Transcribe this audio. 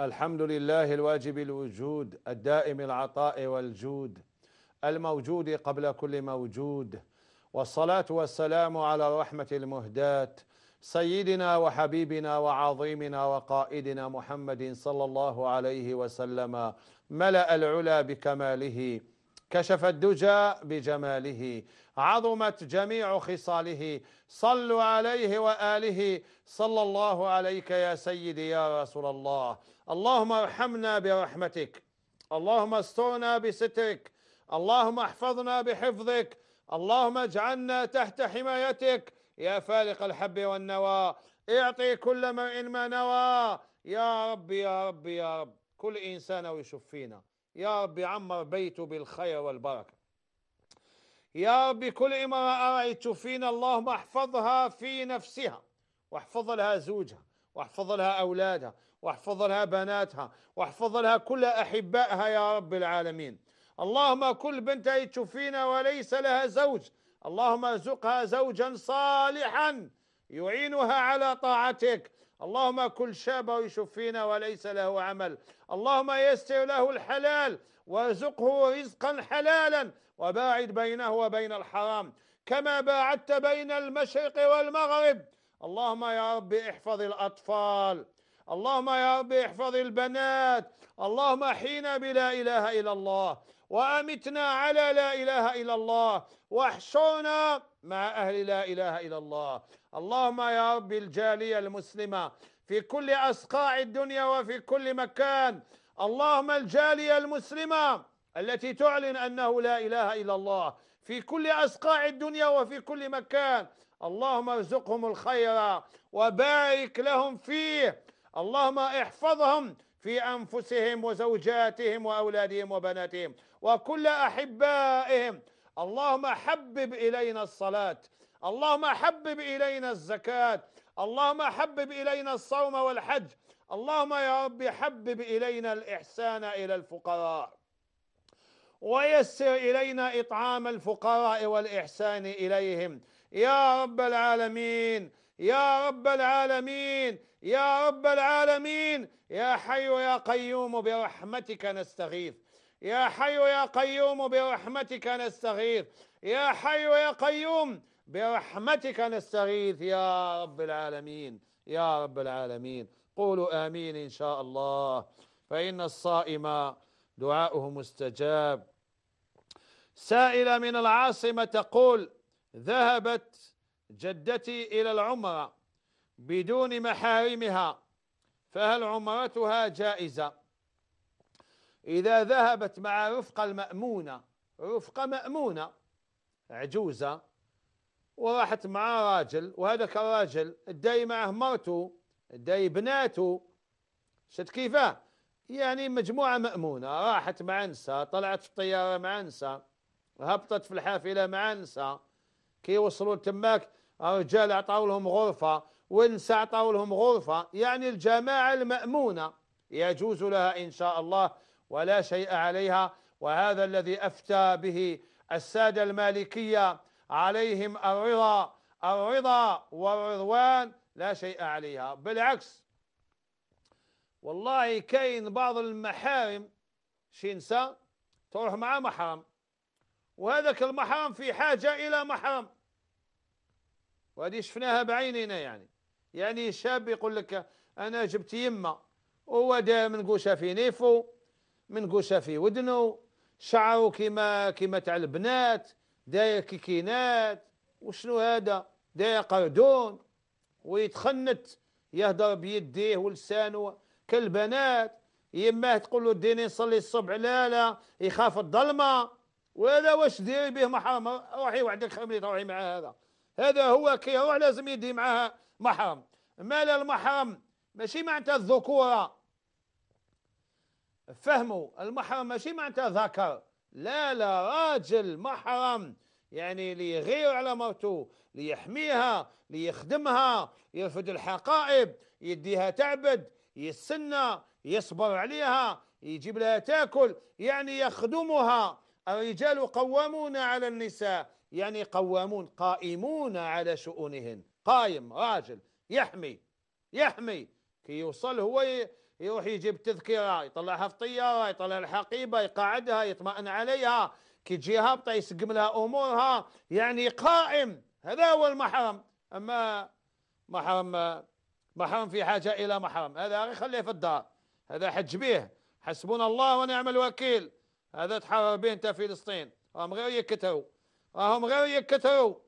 الحمد لله الواجب الوجود الدائم العطاء والجود الموجود قبل كل موجود والصلاة والسلام على الرحمة المهداة سيدنا وحبيبنا وعظيمنا وقائدنا محمد صلى الله عليه وسلم ملأ العلا بكماله كشف الدجى بجماله عظمت جميع خصاله صلوا عليه وآله صلى الله عليك يا سيدي يا رسول الله اللهم ارحمنا برحمتك اللهم استرنا بسترك اللهم احفظنا بحفظك اللهم اجعلنا تحت حمايتك يا فالق الحب والنوى اعطي كل مرء ما نوى يا رب يا رب يا رب كل إنسان ويشفينا يا رب عمر بيته بالخير والبركة يا رب كل امرأة رأيت فينا اللهم احفظها في نفسها واحفظ لها زوجها واحفظ لها أولادها واحفظ لها بناتها واحفظ لها كل أحبائها يا رب العالمين اللهم كل بنت رأيت فينا وليس لها زوج اللهم ارزقها زوجا صالحا يعينها على طاعتك اللهم كل شابه يشوف فينا وليس له عمل اللهم يسر له الحلال وارزقه رزقا حلالا وباعد بينه وبين الحرام كما باعدت بين المشرق والمغرب اللهم يا رب احفظ الأطفال اللهم يا رب احفظ البنات اللهم احينا بلا إله إلا الله وأمتنا على لا إله إلا الله واحشرنا مع أهل لا إله إلا الله اللهم يا رب الجالية المسلمة في كل أصقاع الدنيا وفي كل مكان اللهم الجالية المسلمة التي تعلن أنه لا إله إلا الله في كل أصقاع الدنيا وفي كل مكان اللهم ارزقهم الخير وبارك لهم فيه اللهم احفظهم في أنفسهم وزوجاتهم وأولادهم وبناتهم وكل أحبائهم اللهم حبب إلينا الصلاة اللهم حبب إلينا الزكاة اللهم حبب إلينا الصوم والحج اللهم يا رب حبب إلينا الإحسان إلى الفقراء ويسر إلينا إطعام الفقراء والإحسان إليهم يا رب العالمين يا رب العالمين يا رب العالمين يا حي يا قيوم برحمتك نستغيث يا حي يا قيوم برحمتك نستغيث يا حي يا قيوم برحمتك نستغيث يا رب العالمين يا رب العالمين قولوا آمين إن شاء الله فإن الصائم دعاؤه مستجاب سائلة من العاصمة تقول ذهبت جدتي إلى العمرة بدون محارمها فهل عمرتها جائزة إذا ذهبت مع رفقة المأمونة رفقة مأمونة عجوزة وراحت مع راجل وهذاك الراجل داي معه مرته داي بناته شت كيفاه يعني مجموعة مأمونة راحت مع نساء طلعت في الطيارة مع نساء هبطت في الحافلة مع نساء كي وصلوا لتماك آه، رجال عطاو لهم غرفة ونساء عطاو لهم غرفة يعني الجماعة المأمونة يجوز لها إن شاء الله ولا شيء عليها وهذا الذي أفتى به السادة المالكية عليهم الرضا الرضا والرضوان لا شيء عليها بالعكس والله كاين بعض المحارم شي نساء تروح مع محرم وهذاك المحرم في حاجة إلى محرم وهذه شفناها بعيننا يعني يعني شاب يقول لك أنا جبت يما وهو من قوشة في نيفو من قوشة في ودنو شعره كيما كيما تاع البنات داير كيكينات وشنو هذا داير قردون ويتخنت يهضر بيديه ولسانه كالبنات يماه تقول له ديني نصلي الصبح لا لا يخاف الظلمه ولا واش ديري به محرم روحي وحدك خمري روحي مع هذا هذا هو كي يروح لازم يدي معها محرم مال المحرم ماشي معناتها الذكورة فهموا المحرم ماشي معناتها ذكر لا لا راجل محرم يعني ليغير على مرته ليحميها ليخدمها يرفد الحقائب يديها تعبد يسنى يصبر عليها يجيب لها تاكل يعني يخدمها الرجال قوامون على النساء يعني قوامون قائمون على شؤونهن قايم راجل يحمي يحمي كي يوصل هو يروح يجيب تذكرة يطلعها في الطيارة يطلع الحقيبة يقعدها يطمئن عليها كي تجي هابطة يسقم لها أمورها يعني قائم هذا هو المحرم أما محرم محرم في حاجة إلى محرم هذا غير خليه في الدار هذا حج به حسبنا الله ونعم الوكيل هذا تحرر به أنت فلسطين راهم غير يكتروا راهم غير يكتروا